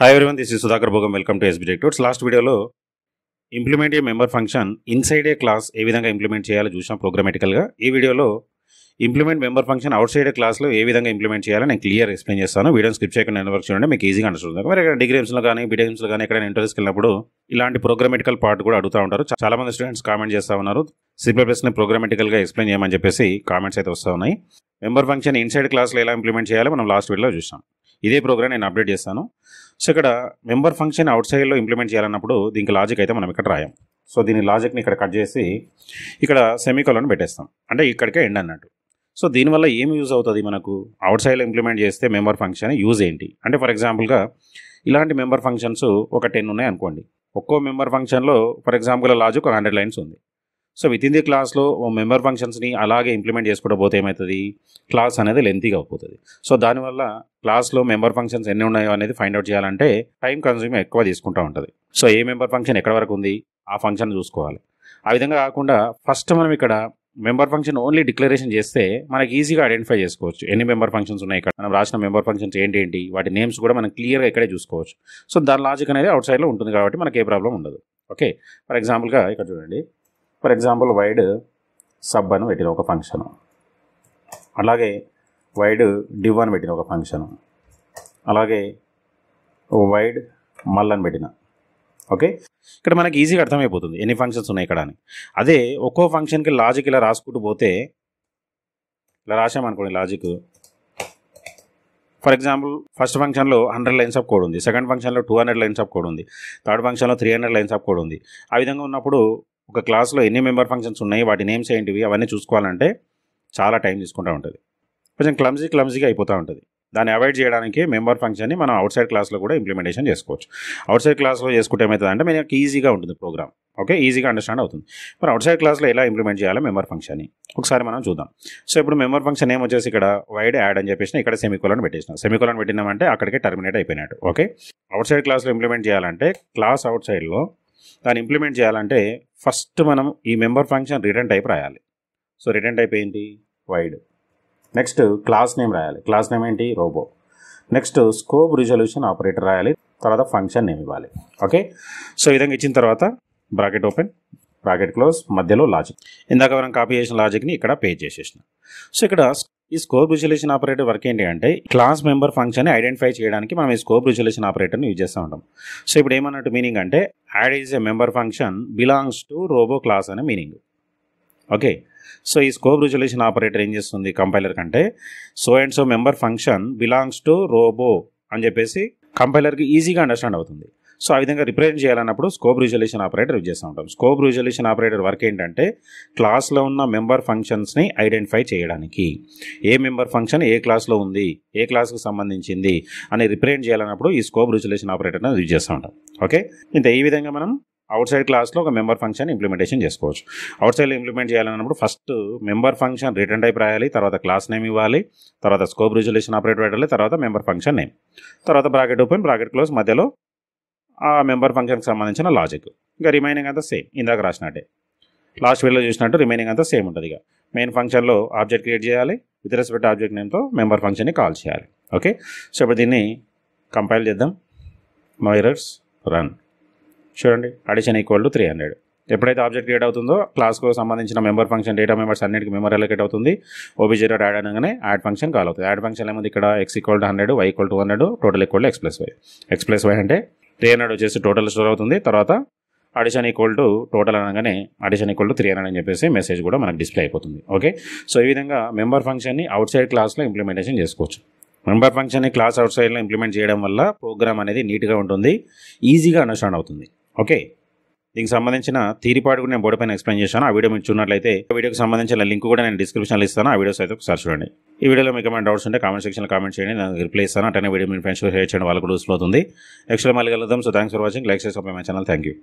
hi one this is Sudhakar Bhogam welcome to SB టెక్టూర్స్ last వీడియోలో implement a member function inside a class ఏ విధంగా implement చేయాలో చూసాం ప్రోగ్రామేటికల్గా ఈ వీడియోలో implement member function outside క్లాస్లో ఏ విధంగా ఇంప్లిమెంట్ చేయాలో నేను క్లియర్ ఎక్స్ప్లెయిన్ చేస్తాను వీడియో స్క్రిప్ట్ చేయకుండా వర్క్ చేయండి మీకు ఈజీగా అండర్స్టుంది మరి ఇక్కడ డిగ్రీమ్స్లో కానీ బీడీఎమ్స్లో కానీ ఎక్కడైనా ఇంటర్వ్యూస్కి వెళ్ళినప్పుడు ఇలాంటి ప్రోగ్రామేటికల్ పార్ట్ కూడా అడుగుతూ ఉంటారు చాలా మంది స్టూడెంట్స్ కామెంట్ చేస్తూ ఉన్నారు సిప్లెస్ని ప్రోగ్రామేటికల్గా ఎక్స్ప్లెయిన్ చేయమని చెప్పేసి కామెంట్స్ అయితే వస్తూ ఉన్నాయి మెంబర్ ఫంక్షన్ ఇన్సైడ్ క్లాస్లో ఎలా ఇంప్లిమెంట్ చేయాలో మనం లాస్ట్ వీడియోలో చూసాం ఇదే ప్రోగ్రామ్ నేను అప్డేట్ చేస్తాను సో ఇక్కడ మెంబర్ ఫంక్షన్ అవుట్ సైడ్లో ఇంప్లిమెంట్ చేయాలన్నప్పుడు దీనికి లాజిక్ అయితే మనం ఇక్కడ రాయం సో దీని లాజిక్ని ఇక్కడ కట్ చేసి ఇక్కడ సెమీకోలను పెట్టేస్తాం అంటే ఇక్కడికే ఎండ్ అన్నట్టు సో దీనివల్ల ఏమి యూజ్ అవుతుంది మనకు అవుట్ సైడ్లో ఇంప్లిమెంట్ చేస్తే మెంబర్ ఫంక్షన్ యూజ్ ఏంటి అంటే ఫర్ ఎగ్జాంపుల్గా ఇలాంటి మెంబర్ ఫంక్షన్స్ ఒక టెన్ ఉన్నాయి అనుకోండి ఒక్కో మెంబర్ ఫంక్షన్లో ఫర్ ఎగ్జాంపుల్ లాజిక్ ఒక హండ్రెడ్ లైన్స్ ఉంది సో విత్ ఇన్ ది క్లాస్లో మెంబర్ ఫంక్షన్స్ని అలాగే ఇంప్లిమెంట్ చేసుకోకపోతే పోతే ఏమవుతుంది క్లాస్ అనేది లెంతీగా అయిపోతుంది సో దానివల్ల క్లాస్లో మెంబర్ ఫంక్షన్స్ ఎన్ని ఉన్నాయో అనేది ఫైండ్ అవుట్ చేయాలంటే టైం కన్స్యూమ్ ఎక్కువ తీసుకుంటూ ఉంటుంది సో ఏ మెంబర్ ఫంక్షన్ ఎక్కడ వరకు ఉంది ఆ ఫంక్షన్ చూసుకోవాలి ఆ విధంగా కాకుండా ఫస్ట్ మనం ఇక్కడ మెంబర్ ఫంక్షన్ ఓన్లీ డిక్లరేషన్ చేస్తే మనకి ఈజీగా ఐడెంటిఫై చేసుకోవచ్చు ఎన్ని మెంబర్ ఫంక్షన్స్ ఉన్నాయి ఇక్కడ మనం రాసిన మెంబర్ ఫంక్షన్స్ ఏంటి ఏంటి వాటి నేమ్స్ కూడా మనం క్లియర్గా ఇక్కడే చూసుకోవచ్చు సో దాని లాజిక్ అనేది అవుట్ సైడ్లో ఉంటుంది కాబట్టి మనకి ఏ ప్రాబ్లం ఉండదు ఓకే ఫర్ ఎగ్జాంపుల్గా ఇక్కడ చూడండి ఫర్ ఎగ్జాంపుల్ వైడ్ సబ్ అని పెట్టిన ఒక ఫంక్షను అలాగే వైడ్ డివ్ అని పెట్టిన ఒక ఫంక్షను అలాగే వైడ్ మల్ అని పెట్టిన ఓకే ఇక్కడ మనకి ఈజీగా అర్థమైపోతుంది ఎన్ని ఫంక్షన్స్ ఉన్నాయి ఇక్కడ అని అదే ఒక్కో ఫంక్షన్కి లాజిక్ ఇలా రాసుకుంటూ పోతే ఇలా రాసామనుకోండి లాజిక్ ఫర్ ఎగ్జాంపుల్ ఫస్ట్ ఫంక్షన్లో హండ్రెడ్ లైన్స్ ఆఫ్ కోడ్ ఉంది సెకండ్ ఫంక్షన్లో two hundred lines of code ఉంది థర్డ్ ఫంక్షన్లో three hundred lines of code ఉంది ఆ విధంగా ఉన్నప్పుడు ఒక క్లాస్లో ఎన్ని మెంబర్ ఫంక్షన్స్ ఉన్నాయి వాటి నేమ్స్ ఏంటివి అవన్నీ చూసుకోవాలంటే చాలా టైం తీసుకుంటూ ఉంటుంది కొంచెం క్లమ్జీ క్లమ్జీగా అయిపోతూ ఉంటుంది దాన్ని అవాయిడ్ చేయడానికి మెంబర్ ఫంక్షన్ని మనం అవుట్ సైడ్ క్లాస్లో కూడా ఇంప్లిమెంటేషన్ చేసుకోవచ్చు అవుట్ సైడ్ క్లాస్లో చేసుకుంటే ఏమవుతుందంటే మీకు ఈజీగా ఉంటుంది ప్రోగ్రామ్ ఓకే ఈజీగా అండర్స్టాండ్ అవుతుంది మరి అవుట్ సైడ్ క్లాస్లో ఎలా ఇంప్లిమెంట్ చేయాలో మెంబర్ ఫంక్షన్ని ఒకసారి మనం చూద్దాం సో ఇప్పుడు మెంబర్ ఫంక్షన్ ఏం వచ్చేసి ఇక్కడ వైడ్ యాడ్ అని చెప్పేసి ఇక్కడ సెమికోలను పెట్టేసిన సెమికోలను పెట్టినామంటే అక్కడికి టర్మినేట్ అయిపోయినట్టు ఓకే అవుట్ సైడ్ క్లాస్లో ఇంప్లిమెంట్ చేయాలంటే క్లాస్ అవుట్ సైడ్లో దాన్ని ఇంప్లిమెంట్ చేయాలంటే ఫస్ట్ మనం ఈ మెంబర్ ఫంక్షన్ రిటర్న్ టైప్ రాయాలి సో రిటర్న్ టైప్ ఏంటి వైడ్ నెక్స్ట్ క్లాస్ నేమ్ రాయాలి క్లాస్ నేమ్ ఏంటి robo next scope resolution operator రాయాలి తర్వాత ఫంక్షన్ నేమ్ ఇవ్వాలి ఓకే సో విధంగా ఇచ్చిన తర్వాత బ్రాకెట్ ఓపెన్ బ్రాకెట్ క్లోజ్ మధ్యలో లాజిక్ ఇందాక మనం కాపీ చేసిన లాజిక్ని ఇక్కడ పే చేసేసిన సో ఇక్కడ ఈ స్కోప్ రిజల్యూషన్ ఆపరేటర్ వర్క్ ఏంటి అంటే క్లాస్ మెంబర్ ఫంక్షన్ ఐడెంటిఫై చేయడానికి మనం ఈ స్కోప్ రిజల్యూషన్ ఆపరేటర్ని యూజ్ చేస్తూ ఉంటాం సో ఇప్పుడు ఏమన్నట్టు మీనింగ్ అంటే add is a member function belongs to robo class అనే మీనింగ్ ఓకే సో ఈ స్కోప్ రిజల్యూషన్ ఆపరేటర్ ఏం చేస్తుంది కంపైలర్ కంటే so and so member function belongs to robo అని చెప్పేసి కంపైలర్కి ఈజీగా అండర్స్టాండ్ అవుతుంది సో ఆ విధంగా రిప్రజెంట్ చేయాలన్నప్పుడు స్కోప్ రిజల్యూషన్ ఆపరేటర్ యూజ్ చేస్తూ ఉంటాం స్కోప్ రిజల్యూషన్ ఆపరేటర్ వర్క్ ఏంటంటే క్లాస్లో ఉన్న మెంబర్ ఫంక్షన్స్ని ఐడెంటిఫై చేయడానికి ఏ మెంబర్ ఫంక్షన్ ఏ క్లాస్లో ఉంది ఏ క్లాస్కి సంబంధించింది అని రిప్రజెంట్ చేయాలన్నప్పుడు ఈ స్కోప్ రిజల్యూషన్ ఆపరేటర్ని యూజ్ చేస్తూ ఉంటాం ఓకే ఇంత ఈ విధంగా మనం అవుట్ సైడ్ క్లాస్లో ఒక మెంబర్ ఫంక్షన్ ఇంప్లిమెంటేషన్ చేసుకోవచ్చు అవుట్ సైడ్ ఇంప్లిమెంట్ చేయాలన్నప్పుడు first member function return type రాయాలి తర్వాత క్లాస్ నేమ్ ఇవ్వాలి తర్వాత స్కోప్ రిజల్యూషన్ ఆపరేటర్ పెట్టాలి తర్వాత మెంబర్ ఫంక్షన్ నేమ్ తర్వాత బ్రాకెట్ ఓపెన్ బ్రాకెట్ క్లోజ్ మధ్యలో ఆ మెంబర్ ఫంక్షన్కి సంబంధించిన లాజిక్ ఇంకా రిమైనింగ్ అంతా సేమ్ ఇందాక రాసినట్టే లాస్ట్ వీళ్ళు చూసినట్టు రిమైనింగ్ అంతా సేమ్ ఉంటుంది ఇక మెయిన్ ఫంక్షన్లో ఆబ్జెక్ట్ క్రియేట్ చేయాలి విత్ రెస్పెక్ట్ ఆబ్జెక్ట్ నేమ్తో మెంబర్ ఫంక్షన్ని కాల్ చేయాలి ఓకే సో ఇప్పుడు దీన్ని కంపైల్ చేద్దాం మైరర్స్ రన్ చూడండి addition equal to three hundred ఎప్పుడైతే ఆబ్జెక్ట్ క్రియేట్ అవుతుందో క్లాస్కు సంబంధించిన మెంబర్ ఫంక్షన్ డేటా మెంబర్స్ అన్నిటికీ మెంబర్ ఎలకేట్ అవుతుంది జీరో యాడ్ అనగానే యాడ్ ఫంక్షన్ కాల్ అవుతుంది యాడ్ ఫంక్షన్ ఏముంది ఇక్కడ X equal to hundred Y equal to hundred total equal X plus Y X plus why అంటే త్రీ హండ్రెడ్ వచ్చేసి total store అవుతుంది తర్వాత అడిషన్ ఈక్వల్ టు టోటల్ అనగానే addition equal to three hundred అని చెప్పేసి message కూడా మనకు డిస్ప్లే అయిపోతుంది ఓకే సో ఈ విధంగా మెంబర్ ఫంక్షన్ని అవుట్ సైడ్ క్లాస్లో ఇంప్లిమెంటేషన్ చేసుకోవచ్చు మెంబర్ ఫంక్షన్ని క్లాస్ అవుట్ సైడ్లో ఇంప్లిమెంట్ చేయడం వల్ల ప్రోగ్రామ్ అనేది నీట్గా ఉంటుంది ఈజీగా అండర్స్టాండ్ అవుతుంది ఓకే దీనికి సంబంధించిన థీరీ పార్ట్ కూడా నేను బోర్డు పైన ఎక్స్ప్లెయిన్ చేశాను ఆ వీడియో మీరు చూసినట్లయితే వీడియోకి సంబంధించిన లింక్ కూడా నేను డిస్క్రిప్షన్లో ఇస్తాను ఆ వీడియోస్ అయితే ఒకసారి చూడండి ఈ వీడియోలో మీకు ఏమైనా డౌట్స్ ఉంటే కామెంట్ సెక్షన్లో కామెంట్ చేయండి నేను రిప్లై ఇస్తాను అంటే వీడియో మీ ఫ్రెండ్స్ షేర్ చేయండి వాళ్ళు కూడా యూస్ అవుతుంది ఎక్స్ట్రా మళ్ళీ కలుద్దాం so thanks for watching like చేసి మై ఛానల్ థ్యాంక్ యూ